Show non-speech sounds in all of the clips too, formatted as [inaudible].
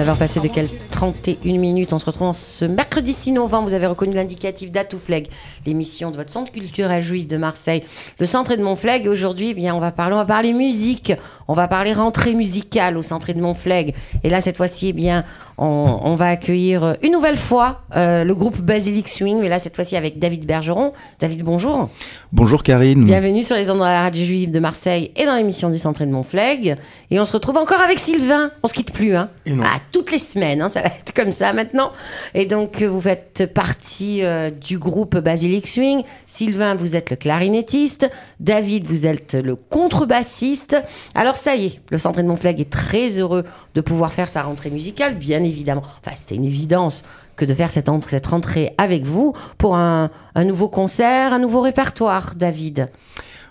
d'avoir passé de quelle 31 minutes. On se retrouve ce mercredi 6 novembre. Vous avez reconnu l'indicatif d'Atoufleg, l'émission de votre centre culturel juif de Marseille, le centre de Montfleg. Aujourd'hui, eh bien, on va parler, parler musique. On va parler rentrée musicale au centre de Montfleg. Et là, cette fois-ci, eh bien, on, va accueillir euh, une nouvelle fois euh, le groupe Basilic Swing. Et là, cette fois-ci, avec David Bergeron. David, bonjour. Bonjour Karine. Bienvenue sur les ondes de la radio juive de Marseille et dans l'émission du centre de Montfleg. Et on se retrouve encore avec Sylvain. On se quitte plus, hein. Et non. Ah, toutes les semaines, hein, ça va être comme ça maintenant. Et donc, euh, vous faites partie euh, du groupe Basilic Swing. Sylvain, vous êtes le clarinettiste. David, vous êtes le contrebassiste. Alors, ça y est, le Centre de Montflag est très heureux de pouvoir faire sa rentrée musicale, bien évidemment. Enfin, c'était une évidence que de faire cette, cette rentrée avec vous pour un, un nouveau concert, un nouveau répertoire, David.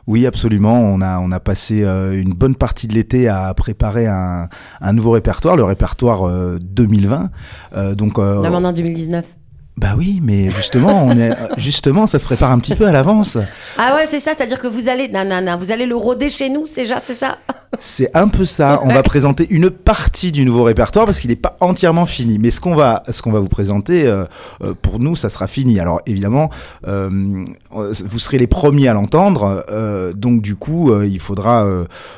Oui, absolument. On a, on a passé euh, une bonne partie de l'été à préparer un, un, nouveau répertoire, le répertoire 2020. Euh, euh, donc, Là en 2019. Bah oui, mais justement, on est, [laughs] justement, ça se prépare un petit peu à l'avance. Ah ouais, c'est ça, c'est-à-dire que vous allez, nanana, vous allez le rôder chez nous, c'est déjà, c'est ça C'est un peu ça. On va présenter une partie du nouveau répertoire parce qu'il n'est pas entièrement fini. Mais ce qu'on va, ce va vous présenter, euh, euh, pour nous, ça sera fini. Alors évidemment, euh, vous serez les premiers à l'entendre, donc du coup, il faudra,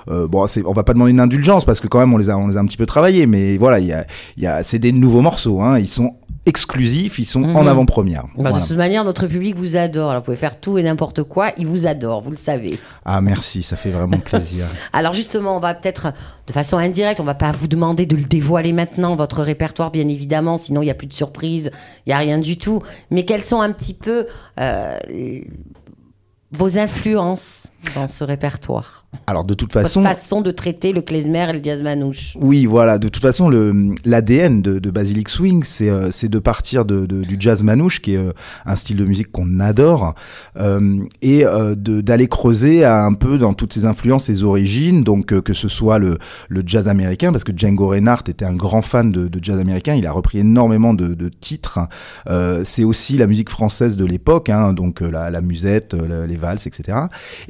bon, on va pas demander une indulgence parce que quand même, on les a, on a un petit peu travaillés. mais voilà, il y a, y a c'est des nouveaux morceaux, hein. ils sont exclusifs, ils sont Mhm. en avant-première. Bah, de toute manière, notre public vous adore. Alors, vous pouvez faire tout et n'importe quoi, il vous adore, vous le savez. Ah merci, ça fait vraiment [laughs] plaisir. Alors justement, on va peut-être de façon indirecte, on va pas vous demander de le dévoiler maintenant votre répertoire bien évidemment, sinon il y a plus de surprise, il y a rien du tout. Mais quels sont un petit peu euh, vos influences dans ce répertoire Alors de toute façon... Votre façon de traiter le klezmer et le jazz manouche. Oui, voilà, de toute façon, l'ADN de, de, Basilic Swing, c'est euh, de partir du jazz manouche, qui est euh, un style de musique qu'on adore, euh, et d'aller creuser un peu dans toutes ses influences, ses origines, donc que ce soit le, le, jazz américain, parce que Django Reinhardt était un grand fan de, jazz américain, il a repris énormément de, titres, c'est aussi la musique française de l'époque, hein. donc la, musette, les etc.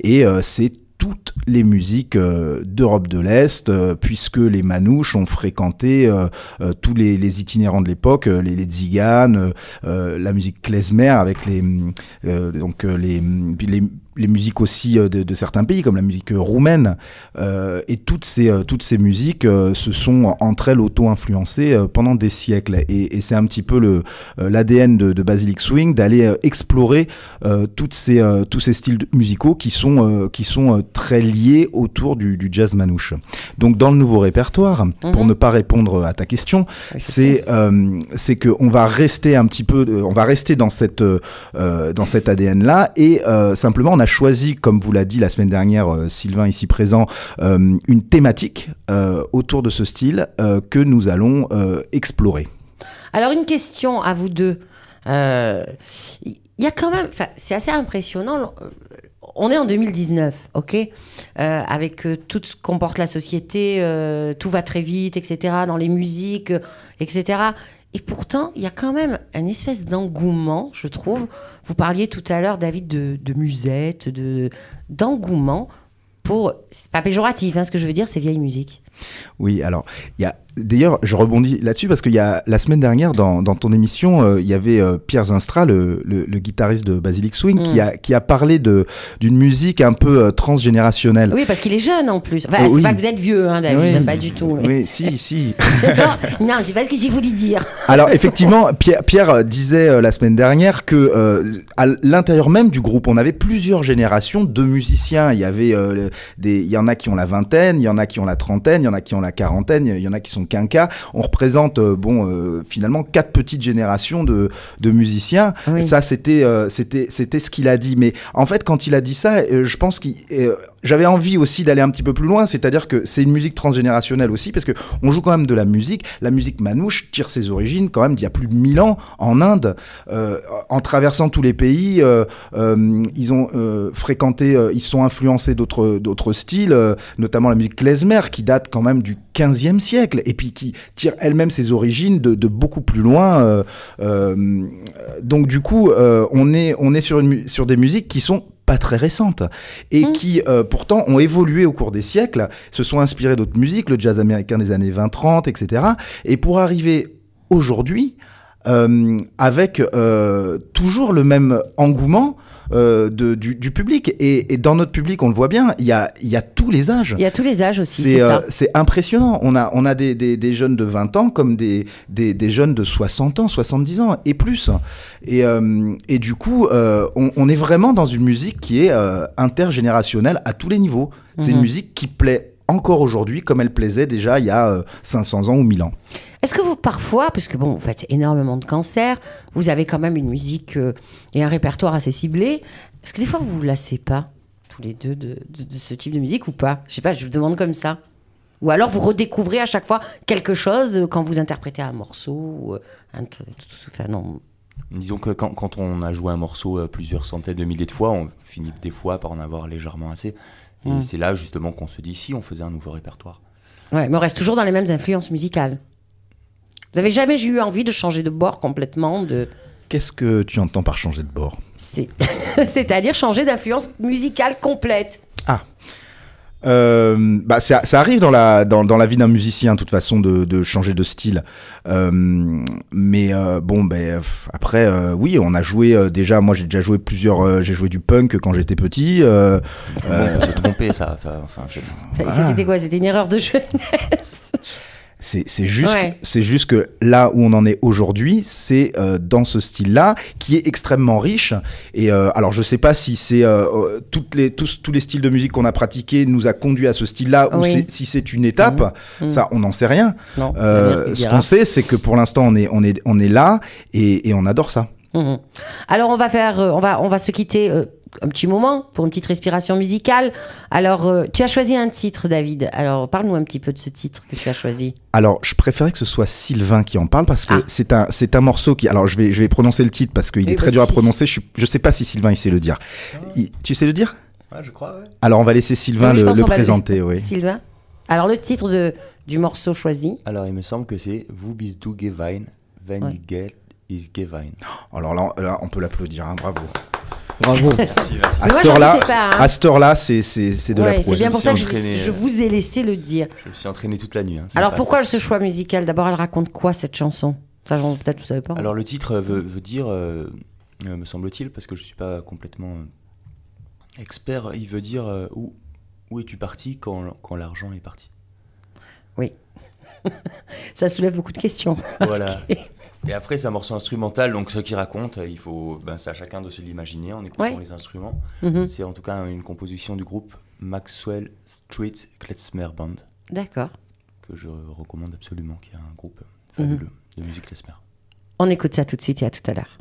Et euh, c'est toutes les musiques euh, d'Europe de l'Est, euh, puisque les Manouches ont fréquenté tous les, itinérants de l'époque, les, les la musique klezmer avec les donc les les musiques aussi euh, de, certains pays, comme la musique euh, roumaine. Euh, et toutes ces, toutes ces musiques se sont entre elles auto-influencées pendant des siècles. Et, c'est un petit peu le, l'ADN de, de, Basilic Swing d'aller explorer toutes ces, tous ces styles musicaux qui sont, qui sont très liés autour du, jazz manouche. Donc dans le nouveau répertoire, pour mhm. ne pas répondre à ta question, c'est c'est, que qu'on va rester un petit peu, on va rester dans, cette, dans cet ADN-là et simplement a choisi, comme vous l'a dit la semaine dernière euh, Sylvain ici présent, euh, une thématique euh, autour de ce style que nous allons explorer. Alors une question à vous deux. Il y a quand même, c'est assez impressionnant. On est en 2019, ok, avec tout ce qu'emporte la société, tout va très vite, etc. Dans les musiques, etc. Et pourtant, il y a quand même un espèce d'engouement, je trouve. Vous parliez tout à l'heure, David, de, musette, de d'engouement pour. C'est pas péjoratif, hein, ce que je veux dire, c'est vieille musique. Oui, alors, il y a D'ailleurs, je rebondis là-dessus parce qu'il y a la semaine dernière, dans, ton émission, euh, il y avait euh, Pierre Zinstra, le, guitariste de Basilic Swing, qui, mm. a, qui a parlé d'une musique un peu euh, transgénérationnelle. Oui, parce qu'il est jeune en plus. Enfin, c'est pas que vous êtes vieux, hein, David, pas du tout. Oui, si, si. [laughs] non, sais pas ce que j'ai voulu dire. Alors, effectivement, Pierre, disait la semaine dernière que à l'intérieur même du groupe, on avait plusieurs générations de musiciens. Il y avait des, il y en a qui ont la vingtaine, il y en a qui ont la trentaine, il y en a en a qui ont la quarantaine, il y en a qui sont quinquas. On représente, euh, bon, euh, finalement, quatre petites générations de, musiciens. Ça, c'était euh, c'était c'était ce qu'il a dit. Mais en fait, quand il a dit ça, je pense que j'avais envie aussi d'aller un petit peu plus loin. C'est-à-dire que c'est une musique transgénérationnelle aussi, parce que on joue quand même de la musique. La musique manouche tire ses origines quand même d'il y a plus de mille ans en Inde. en traversant tous les pays, ils ont fréquenté, ils sont influencés d'autres d'autres styles, notamment la musique klezmer qui date quand même du 15e siècle et puis qui tire elle-même ses origines de, beaucoup plus loin. Euh, euh, donc du coup, euh, on est, on est sur, sur des musiques qui sont pas très récentes et mmh. qui pourtant ont évolué au cours des siècles, se sont inspirées d'autres musiques, le jazz américain des années 20-30, etc. Et pour arriver aujourd'hui, avec toujours le même engouement, euh, de, du, public. Et, et, dans notre public, on le voit bien, il y a, il y a tous les âges. Il y a tous les âges aussi, c'est euh, impressionnant. On a, on a des, des, jeunes de 20 ans comme des, des, des, jeunes de 60 ans, 70 ans et plus. Et, euh, et du coup, on, est vraiment dans une musique qui est intergénérationnelle à tous les niveaux. C'est une mhm. musique qui plaît encore aujourd'hui comme elle plaisait déjà il y a 500 euh, ans ou 1000 ans. Est-ce que vous parfois, parce que bon, vous faites énormément de concerts, vous avez quand même une musique euh, et un répertoire assez ciblé, est-ce que des fois vous vous lassez pas tous les deux de, ce type de musique ou pas Je sais pas, je vous demande comme ça. Ou alors vous redécouvrez à chaque fois quelque chose euh, quand vous interprétez un morceau Disons que quand, on a joué un morceau plusieurs centaines de milliers de fois, on finit des fois par en avoir légèrement assez. Et mm. c'est là justement qu'on se dit si on faisait un nouveau répertoire. Ouais, mais on reste toujours dans les mêmes influences musicales. Vous avez jamais eu envie de changer de bord complètement de... Qu'est-ce que tu entends par changer de bord [laughs] C'est-à-dire changer d'influence musicale complète. Ah euh, bah ça, ça, arrive dans la, dans, dans la vie d'un musicien, de toute façon, de, de changer de style. Euh, mais euh, bon, ben après, euh, oui, on a joué euh, déjà. Moi, j'ai déjà joué plusieurs. j'ai joué du punk quand j'étais petit. se tromper, ça. ça enfin, C'était quoi C'était une erreur de jeunesse. [laughs] C'est juste, c'est juste que là où on en est aujourd'hui, c'est euh, dans ce style-là qui est extrêmement riche. Et euh, alors, je sais pas si c'est euh, toutes les tous tous les styles de musique qu'on a pratiqués nous a conduit à ce style-là ou si c'est une étape. Mmh. Ça, on n'en sait rien. ce qu'on sait, c'est que pour l'instant, on est on est on est là et, on adore ça. Mmh. Alors, on va faire, on va on va se quitter un petit moment pour une petite respiration musicale. Alors, euh, tu as choisi un titre, David. Alors, parle-nous un petit peu de ce titre que tu as choisi. Alors, je préférais que ce soit Sylvain qui en parle parce que ah. c'est un, c'est un morceau qui. Alors, je vais, je vais prononcer le titre parce qu'il est très dur à prononcer. Je ne sais pas si Sylvain, il sait le dire. tu sais le dire ouais, je crois. Alors, on va laisser Sylvain le, présenter. Sylvain. Alors, le titre de, du morceau choisi Alors, il me semble que c'est Vous bis du Gewein, wenn is Gewein. Oh, alors là, on peut l'applaudir, hein, bravo. Bravo. Merci, hein. À cette heure-là, c'est de la C'est bien pour ça que je, euh, vous ai laissé le dire. Je me suis entraîné toute la nuit. Hein, Alors pourquoi ce choix musical D'abord, elle raconte quoi cette chanson Peut-être vous savez pas. Hein. Alors le titre euh, veut, dire, euh, me semble-t-il, parce que je suis pas complètement expert, il veut dire où, où es-tu parti quand, quand l'argent est parti Oui. [laughs] ça soulève beaucoup de questions. Voilà. [laughs] Et après, c'est un morceau instrumental, donc ce qu'il raconte, il faut, ben, c'est à chacun de se l'imaginer en écoutant les instruments. Mhm. C'est en tout cas une composition du groupe Maxwell Street Klezmer Band. D'accord. Que je recommande absolument, qui est un groupe fabuleux mhm. de musique klezmer. On écoute ça tout de suite et à tout à l'heure.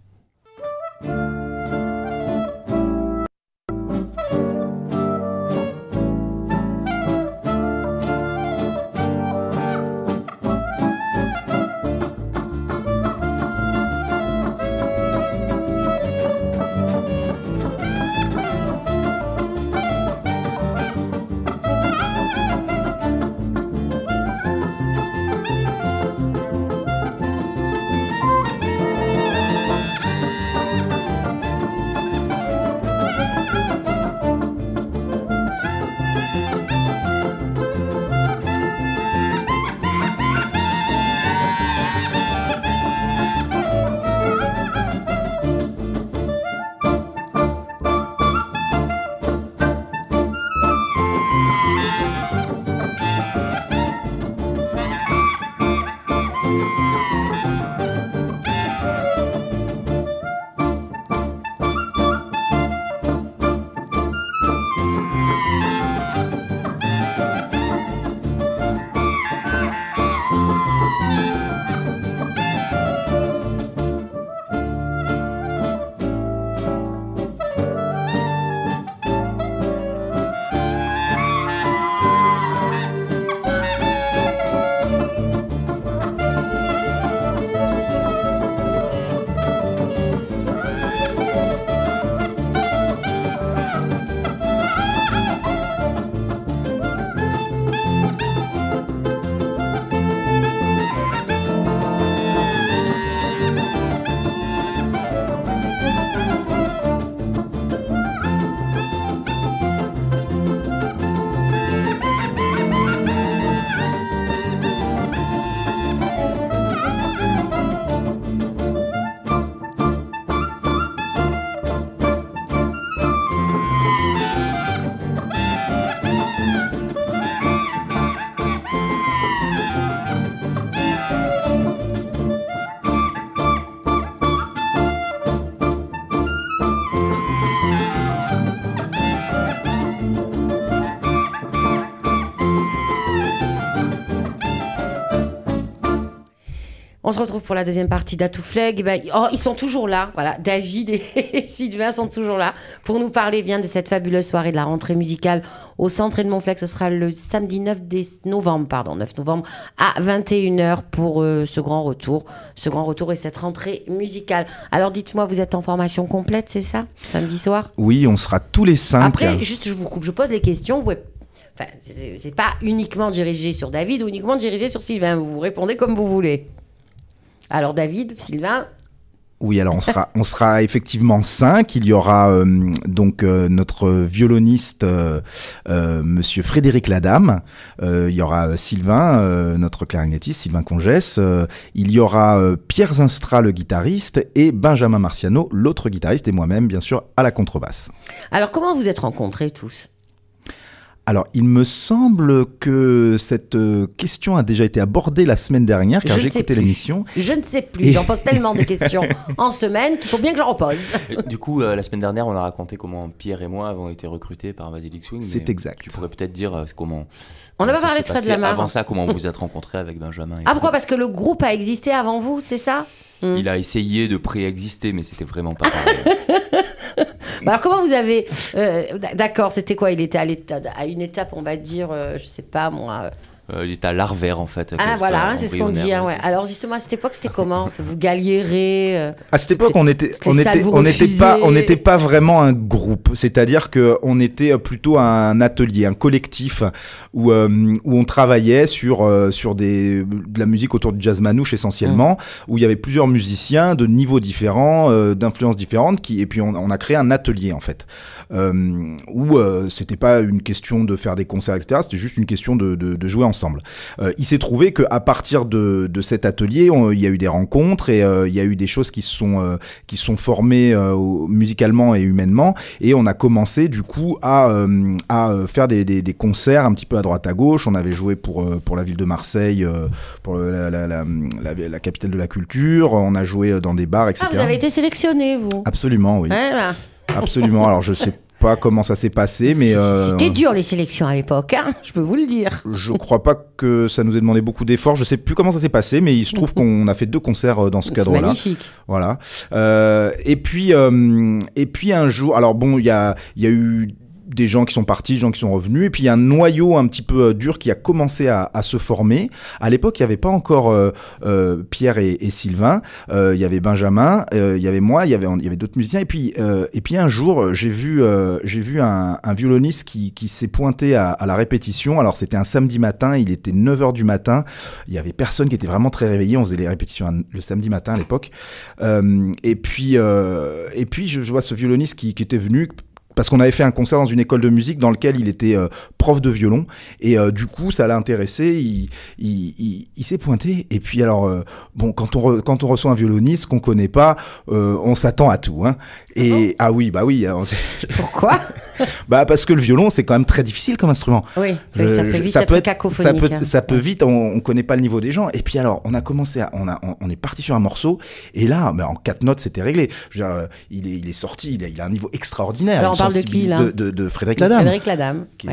On se retrouve pour la deuxième partie d'Atoufleg, eh ben, oh, ils sont toujours là. Voilà, David et [laughs] Sylvain sont toujours là pour nous parler bien de cette fabuleuse soirée de la rentrée musicale au centre de Montflex. Ce sera le samedi 9 novembre, pardon, 9 novembre à 21h pour euh, ce grand retour, ce grand retour et cette rentrée musicale. Alors dites-moi, vous êtes en formation complète, c'est ça Samedi soir Oui, on sera tous les cinq. Après, juste, je vous coupe, je pose des questions. ce Enfin, c'est pas uniquement dirigé sur David ou uniquement dirigé sur Sylvain. vous répondez comme vous voulez. Alors David, Sylvain, oui, alors on sera, on sera effectivement cinq. Il y aura euh, donc euh, notre violoniste euh, Monsieur Frédéric Ladame. il y aura Sylvain, notre clarinettiste Sylvain Congès. il y aura Pierre Zinstra, le guitariste, et Benjamin Marciano, l'autre guitariste, et moi-même, bien sûr, à la contrebasse. Alors comment vous êtes rencontrés tous alors, il me semble que cette euh, question a déjà été abordée la semaine dernière, car j'ai écouté l'émission. Je ne sais plus, j'en pose [laughs] tellement de questions en semaine qu'il faut bien que j'en repose. Du coup, euh, la semaine dernière, on a raconté comment Pierre et moi avons été recrutés par Basilic Swing. C'est exact. Tu pourrais peut-être dire euh, comment. On n'a pas parlé de Fred Lamar. Avant ça, comment vous êtes rencontrés avec Benjamin Ah, pourquoi Parce que le groupe a existé avant vous, c'est ça Il a essayé de préexister, mais c'était vraiment pas [laughs] pareil. Bah, alors comment vous avez... Euh, d'accord, c'était quoi Il était à, à une étape, on va dire, je euh, je sais pas moi euh, euh, il était à en fait. Ah voilà, c'est ce qu'on dit. Hein, Alors justement à cette époque, c'était comment Vous galérez euh, À cette époque, on était, on n'était pas, on n'était pas vraiment un groupe. C'est-à-dire que on était euh, plutôt un atelier, un collectif où on travaillait sur sur des de la musique autour du jazz manouche essentiellement, mm. où il y avait plusieurs musiciens de niveaux différents, d'influences différentes, qui et puis on, a créé un atelier en fait où c'était pas une question de faire des concerts etc. C'était juste une question de, de jouer ensemble euh, il s'est trouvé qu'à partir de, cet atelier, il y a eu des rencontres et euh, il y a eu des choses qui se sont, euh, qui sont formées musicalement et humainement. Et on a commencé du coup à, à faire des, concerts un petit peu à droite à gauche. On avait joué pour, pour la ville de Marseille, pour la, capitale de la culture. On a joué dans des bars, etc. Ah, vous avez été sélectionné, vous Absolument, oui. Absolument. Alors je sais pas comment ça s'est passé, mais. Euh, C'était dur les sélections à l'époque, hein je peux vous le dire. Je crois pas que ça nous ait demandé beaucoup d'efforts. Je sais plus comment ça s'est passé, mais il se trouve [laughs] qu'on a fait deux concerts euh, dans ce cadre-là. Magnifique. Voilà. Euh, et puis, euh, et puis un jour, alors bon, il y a, y a eu des gens qui sont partis, des gens qui sont revenus, et puis il y a un noyau un petit peu euh, dur qui a commencé à, se former. À l'époque, il n'y avait pas encore euh, euh, Pierre et, Sylvain, il y avait Benjamin, il y avait moi, il y avait, d'autres musiciens, et puis, et puis un jour, j'ai vu, j'ai vu un, violoniste qui, s'est pointé à, la répétition, alors c'était un samedi matin, il était 9h du matin, il y avait personne qui était vraiment très réveillé, on faisait les répétitions le samedi matin à l'époque, et puis, et puis je, vois ce violoniste qui était venu, parce qu'on avait fait un concert dans une école de musique dans lequel il était euh, prof de violon et euh, du coup ça l'a intéressé il, s'est pointé et puis alors euh, bon quand on quand on reçoit un violoniste qu'on connaît pas on s'attend à tout hein. Ah et ah, oui, bah oui. Hein, Pourquoi [laughs] Bah parce que le violon, c'est quand même très difficile comme instrument. Oui, euh, ça peut vite ça être, cacophonique. Hein. Ça peut, vite, on, connaît pas le niveau des gens. Et puis alors, on a commencé, on, a, on, est parti sur un morceau, et là, mais bah, en quatre notes, c'était réglé. Euh, il, est, sorti, il a, un niveau extraordinaire. Alors on parle de qui là de, Frédéric Ladame. Frédéric Ladame, qui,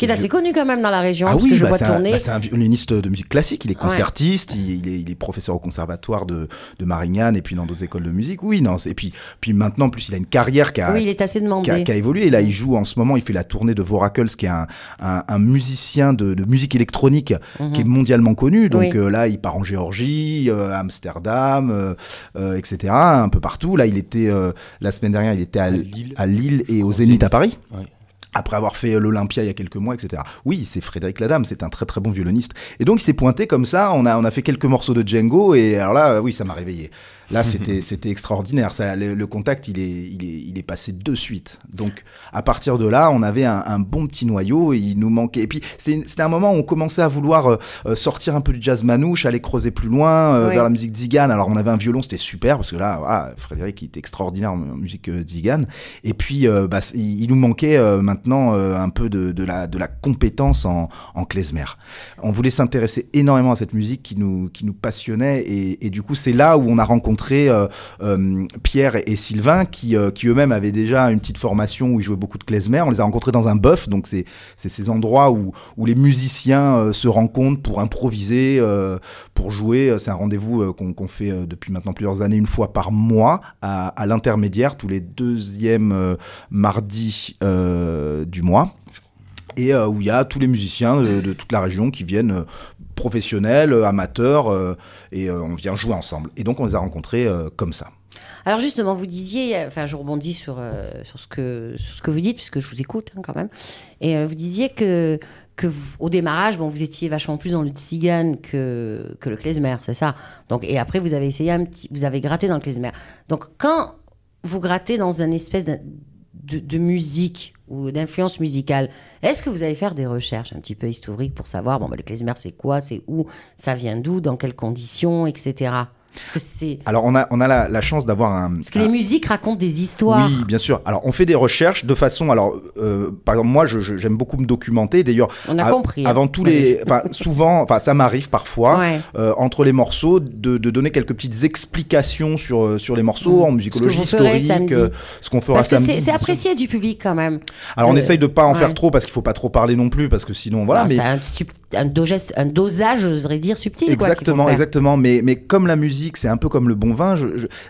est, assez connu quand même dans la région. Ah parce oui, je bah, vois tourner. Bah, c'est un violoniste de musique classique. Il est concertiste, il, est, professeur au conservatoire de, de Marignane et puis dans d'autres écoles de musique. Oui, non. Et puis, puis maintenant plus il a une carrière qui a, il est assez Qui a, évolué. Et là, il joue en ce moment, il fait la tournée de Voracles, qui est un, musicien de, musique électronique qui est mhm. mondialement connu. Donc euh, là, il part en Géorgie, euh, Amsterdam, euh, etc. Un peu partout. Là, il était, la semaine dernière, il était à, Lille, et au Zénith à Paris. après avoir fait l'Olympia il y a quelques mois, etc. Oui, c'est Frédéric Ladame, c'est un très très bon violoniste. Et donc il s'est pointé comme ça, on a, on a fait quelques morceaux de Django, et alors là, oui, ça m'a réveillé. Là, mhm. c'était c'était extraordinaire. Ça, le, contact, il est, il est, il est passé de suite. Donc, à partir de là, on avait un, bon petit noyau. il nous manquait. Et puis, c'était un moment où on commençait à vouloir euh, euh, sortir un peu du jazz manouche, aller creuser plus loin euh, vers la musique Zigan. Alors, on avait un violon, c'était super parce que là, ah, Frédéric, il était extraordinaire en musique zygane. Et puis, bah, il, nous manquait maintenant un peu de, la de la compétence en, en klezmer. On voulait s'intéresser énormément à cette musique qui nous qui nous passionnait. et du coup, c'est là où on a rencontré euh, euh, Pierre et, Sylvain euh, qui, eux-mêmes avaient déjà une petite formation où ils jouaient beaucoup de klezmer. On les a rencontrés dans un bœuf, donc c'est ces endroits où, les musiciens se rencontrent pour improviser, pour jouer. C'est un rendez-vous qu'on fait depuis maintenant plusieurs années, une fois par mois, à, l'intermédiaire, tous les deuxièmes mardis du mois et où il y a tous les musiciens de, de toute la région qui viennent professionnels, euh, amateurs, euh, et euh, on vient jouer ensemble. Et donc on les a rencontrés comme ça. Alors justement, vous disiez, enfin je rebondis sur, sur, ce, que, ce que vous dites, puisque je vous écoute hein, quand même, et vous disiez que, que au démarrage, bon, vous étiez vachement plus dans le tzigan que, que le klezmer, c'est ça Donc, Et après, vous avez essayé un petit, vous avez gratté dans le klezmer. Donc quand vous grattez dans un espèce de de, musique ou d'influence musicale, est-ce que vous allez faire des recherches un petit peu historiques pour savoir, bon, bah, le klezmer, c'est quoi, c'est où, ça vient d'où, dans quelles conditions, etc. Alors on a, on a la, chance d'avoir un... Parce que les musiques racontent des histoires. Oui, bien sûr. Alors on fait des recherches de façon... Alors euh, par exemple, moi j'aime beaucoup me documenter. D'ailleurs, on a compris. Hein. Avant tous les... Enfin souvent, enfin ça m'arrive parfois, euh, entre les morceaux, de, de, donner quelques petites explications sur, euh, sur les morceaux mm. en musicologie historique, ce qu'on fera parce Que c'est, apprécié du public quand même. Alors on essaye de pas en faire trop parce qu'il faut pas trop parler non plus parce que sinon voilà. Ah, un un, dosage un dosage, j'oserais dire, subtil. Exactement, exactement. Mais, mais comme la musique, c'est un peu comme le bon vin,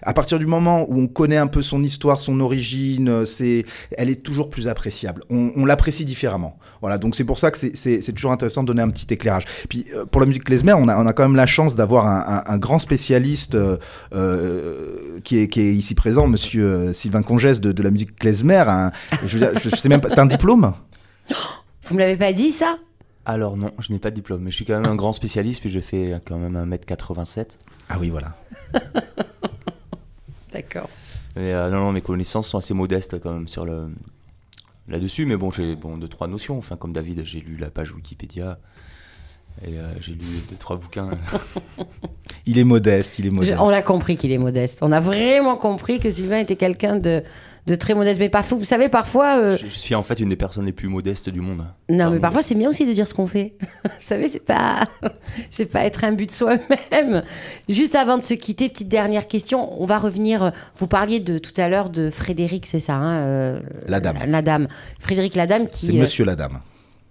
à partir du moment où on connaît un peu son histoire, son origine, euh, c'est, elle est toujours plus appréciable. On, l'apprécie différemment. Voilà, donc c'est pour ça que c'est toujours intéressant de donner un petit éclairage. Puis euh, pour la musique klezmer, on a, on a quand même la chance d'avoir un, grand spécialiste euh, qui, est, qui est ici présent, monsieur Sylvain Congès de, la musique klezmer. t'as sais même pas, c'est un diplôme [gasps] vous me l'avez pas dit ça alors non, je n'ai pas de diplôme, mais je suis quand même un grand spécialiste, puis je fais quand même 1m87. Ah oui, voilà. [laughs] D'accord. Mais euh, non, non, mes connaissances sont assez modestes quand même sur le là-dessus, mais bon, j'ai bon deux trois notions. Enfin, comme David, j'ai lu la page Wikipédia et euh, j'ai lu deux trois bouquins. [laughs] il est modeste, il est modeste. on a compris qu'il est modeste. On a vraiment compris que Sylvain était quelqu'un de de très modeste, mais pas Vous savez, parfois. Euh, je, suis en fait une des personnes les plus modestes du monde. Non, mais parfois c'est bien aussi de dire ce qu'on fait. [laughs] Vous savez, c'est pas, [laughs] c'est pas être un but de soi-même. Juste avant de se quitter, petite dernière question. On va revenir. Euh, vous parliez de tout à l'heure de Frédéric, c'est ça hein, euh, La dame. La dame. Frédéric la dame qui. C'est Monsieur la dame.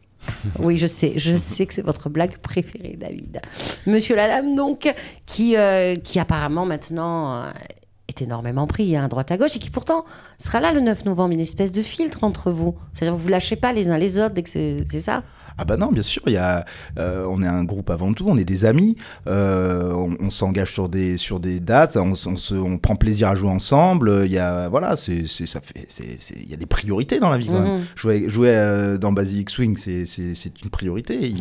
[laughs] oui, je sais, je sais que c'est votre blague préférée, David. Monsieur la dame, donc, qui, qui apparemment maintenant est énormément pris hein, droite à gauche et qui pourtant sera là le 9 novembre, une espèce de filtre entre vous. C'est-à-dire que vous ne lâchez pas les uns les autres, dès que c'est ça ah bah non, bien sûr, il y a, euh, on est un groupe avant tout, on est des amis, euh, on, s'engage sur des, sur des dates, on, prend plaisir à jouer ensemble, euh, il y a, voilà, c'est, ça fait, il y a des priorités dans la vie. Mhm. Jouer, dans Basic Swing, c'est une priorité.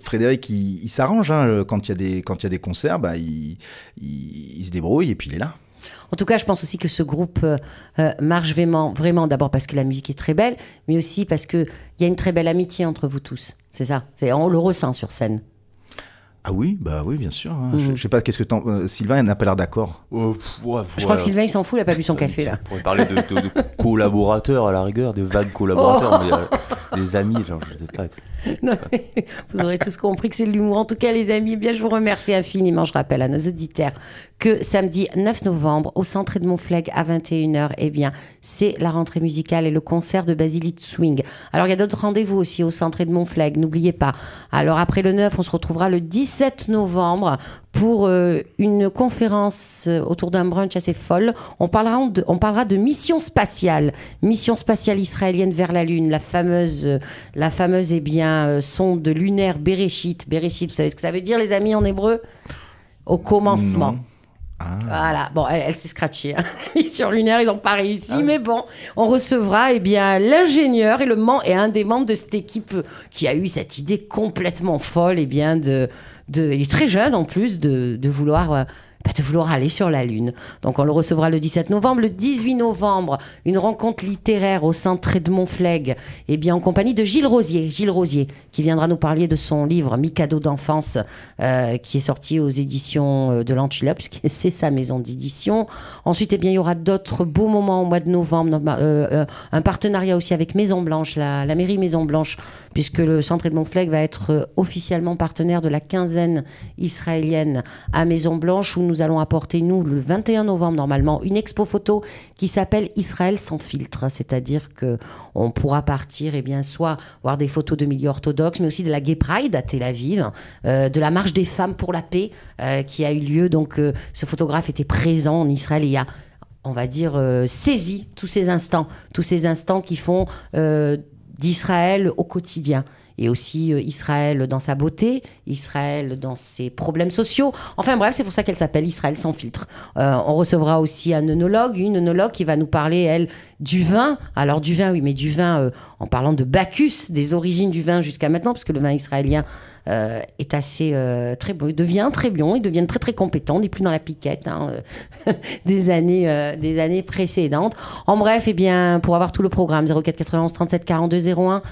Frédéric, il, s'arrange hein, quand il y a des, quand il y des concerts, bah, il, il se débrouille et puis il est là. En tout cas, je pense aussi que ce groupe euh, euh, marche vraiment, vraiment d'abord parce que la musique est très belle, mais aussi parce qu'il y a une très belle amitié entre vous tous. C'est ça. On le ressent sur scène. Ah oui, bah oui, bien sûr. Hein. Mhm. Je, sais pas, qu'est-ce que euh, Sylvain n'a pas l'air d'accord. Oh, je crois que Sylvain, il s'en fout, il a pas bu son café là. On pourrait parler de, collaborateurs à la rigueur, de vagues collaborateurs, oh des amis, je sais pas. [laughs] [laughs] vous aurez tous compris que c'est de l'humour. En tout cas, les amis, eh bien, je vous remercie infiniment. Je rappelle à nos auditeurs que samedi 9 novembre, au centre de Montfleg à 21h, et eh bien, c'est la rentrée musicale et le concert de Basilic Swing. Alors, il y a d'autres rendez-vous aussi au centre de Montfleg n'oubliez pas. Alors, après le 9, on se retrouvera le 17 novembre pour euh, une conférence euh, autour d'un brunch assez folle. On parlera de, on parlera de mission spatiale, mission spatiale israélienne vers la Lune, la fameuse, euh, la fameuse et eh bien, sonde lunaire Bereshit. Bereshit, vous savez ce que ça veut dire, les amis, en hébreu Au commencement. Ah. Voilà, bon, elle, s'est scratchée. Hein. [laughs] Mission lunaire, ils n'ont pas réussi, ah mais bon, on recevra et eh bien l'ingénieur et le et un des membres de cette équipe qui a eu cette idée complètement folle et eh bien de il est très jeune en plus, de vouloir euh, de vouloir aller sur la Lune. Donc on le recevra le 17 novembre. Le 18 novembre, une rencontre littéraire au centre Edmond Fleg, eh bien, en compagnie de Gilles Rosier. Gilles Rosier, qui viendra nous parler de son livre Mikado d'enfance, euh, qui est sorti aux éditions euh, de l'Antilope, puisque c'est sa maison d'édition. Ensuite, et eh bien, il y aura d'autres beaux moments au mois de novembre. Bah, euh, un partenariat aussi avec Maison Blanche, la, mairie Maison Blanche, puisque le centre Edmond Fleg va être officiellement partenaire de la quinzaine israélienne à Maison Blanche, où nous nous allons apporter, nous, le 21 novembre, normalement, une expo photo qui s'appelle Israël sans filtre. C'est-à-dire que on pourra partir, et eh bien, soit voir des photos de milieux orthodoxes, mais aussi de la Gay Pride à Tel Aviv, euh, de la marche des femmes pour la paix euh, qui a eu lieu. Donc, euh, ce photographe était présent en Israël et a on va dire, saisi tous ces instants, tous ces instants qui font d'Israël au quotidien et aussi euh, Israël dans sa beauté, Israël dans ses problèmes sociaux. Enfin bref, c'est pour ça qu'elle s'appelle Israël sans filtre. Euh, on recevra aussi un œnologue, une œnologue qui va nous parler, elle, du vin. Alors du vin, oui, mais du vin euh, en parlant de Bacchus, des origines du vin jusqu'à maintenant, parce que le vin israélien euh, est assez euh, très bon. Il devient très bon, il devient très très compétent. On n'est plus dans la piquette hein, euh, [laughs] des années des années précédentes. En bref, et eh bien pour avoir tout le programme 04 91 37 42 01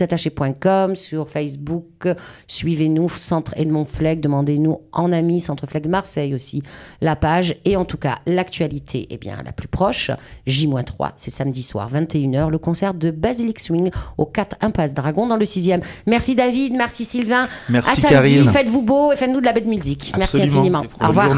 attaché.com sur Facebook. Suivez-nous Centre Edmond Fleck. Demandez-nous en ami Centre Fleck Marseille aussi la page et en tout cas l'actualité et eh bien la plus proche J-3 c'est samedi soir 21h le concert de Basilic Swing au 4 Impasse Dragon dans le 6e. Merci David, merci Sylvain. Merci à samedi, faites-vous beau et faites-nous de la bête musique. Merci infiniment. Au revoir.